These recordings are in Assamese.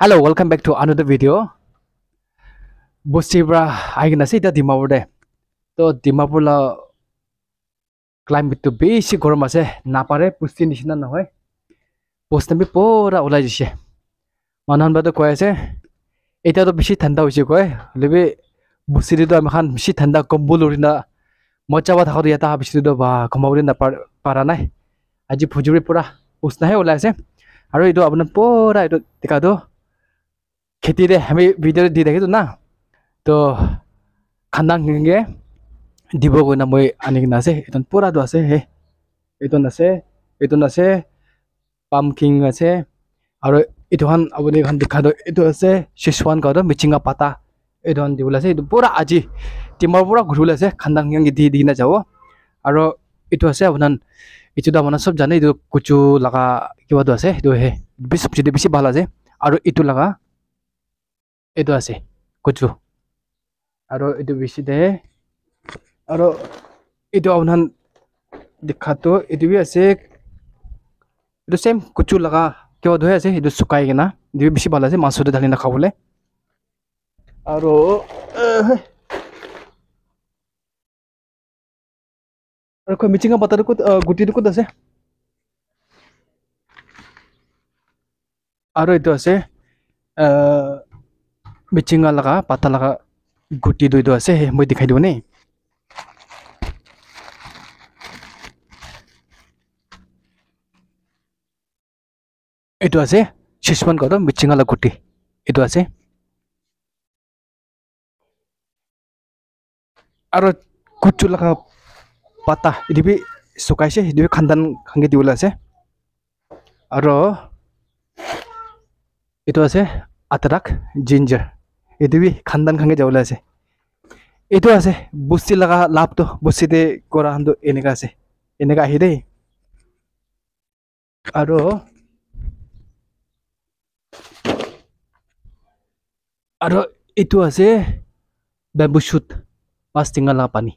hello' welcome back to another video' বস্তিৰ পৰা আহি কিনে আছে এতিয়া ডিমাপুৰ দে তো ডিমাপুৰলৈ ক্লাইমেটটো বেছি গৰম আছে নাপাৰে পুষ্টি নিচিনা নহয় পুষ্টি পূৰা ওলাই দিছে মানুহবাদে কৈ আছে এতিয়াতো বেছি ঠাণ্ডা হৈছে কয় হ'লে বস্তিটোতো আমিখান বেছি ঠাণ্ডা কম্বল উৰি না মই যাব থাকোঁতে ইয়াত অহা বস্তিটো বা ঘমাবলৈ নাপাৰ পাৰা নাই আজি ভুজুৰিৰ পৰা উষ্ণাহে ওলাই আছে আৰু এইটো আপোনাৰ পূৰা এইটো টিকাটো খেতিৰে আমি ভিডিঅ'ত দি থাকিছোঁ না তো খান্দাং সেনেকে দিব গৈ না মই আনি কিনে আছে এইটো পোৰাটো আছে হে এইটো আছে এইটো আছে পামকিং আছে আৰু এইটোখন আপুনি এখন দেখা দিয়ক এইটো আছে চিচুৱান গাঁৱত মিচিঙা পাতা এইটোখন দিবলৈ আছে এইটো পূৰা আজি টিমৰ পৰা ঘূৰিবলৈ আছে খান্দাং সেনেকে দি দি কিনে যাব আৰু এইটো আছে আপোনাৰ এইটোতো আপোনাৰ চব জানে এইটো কুচু লগা কিবাটো আছে সেইটো হে বেছি বেছি ভাল আছে আৰু এইটো লগা এইটো আছে কচু আৰু এইটো বেছি দে আৰু এইটো আপোনাৰ দেখাটো এইটো বি আছে এইটো চেম কচু লগা কিবা ধৰি আছে এইটো চুকাই কিনে এইটো বেছি ভাল আছে মাছতে ঢালি নাখাবলৈ আৰু আৰু মিচিঙা পাতাটো ক'ত গুটিটো ক'ত আছে আৰু এইটো আছে আহ bicinga laga pata laga guti dui du ase mo dikhai kai ne etu ase shishman goro bicinga laga guti e itu ase aro kucu laga pata idibi sukaise bi khandan khangi diula ase aro e itu ase atrak ginger এইটো বি খানদান খাঙে যাবলৈ আছে এইটো আছে বস্তি লগা লাভটো বস্তিতে কৰা সান্দু এনেকুৱা আছে এনেকুৱা আহি দেই আৰু আৰু এইটো আছে বেম্বুচুত পাঁচ টিঙা লগা পানী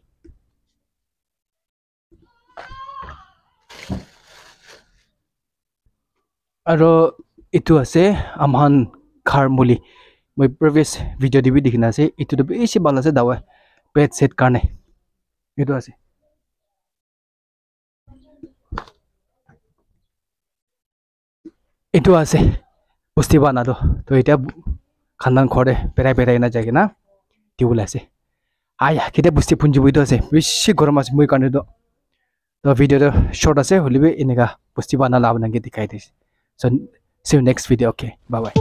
আৰু এইটো আছে আমহান খাৰ মলি মই প্ৰিভিয়াছ ভিডিঅ' দিবি দেখি নাছে এইটোতো বেছি ভাল আছে দাৱে পেট চেট কাৰণে এইটো আছে এইটো আছে বস্তি বানাটো তো এতিয়া খান্দান ঘৰে পেৰাই পেৰাই না যায় কিনা দিবলৈ আছে আয়া কেতিয়া বস্তি ফুঞ্জি বুলিটো আছে বেছি গৰম আছে মোৰ কাৰণেতো তো ভিডিঅ'টো শ্বৰ্ট আছে হ'লেও এনেকুৱা বস্তি বানালে আপোনাক দেখাই দিছে চ' চি নেক্সট ভিডিঅ' অ'কে বাই বাই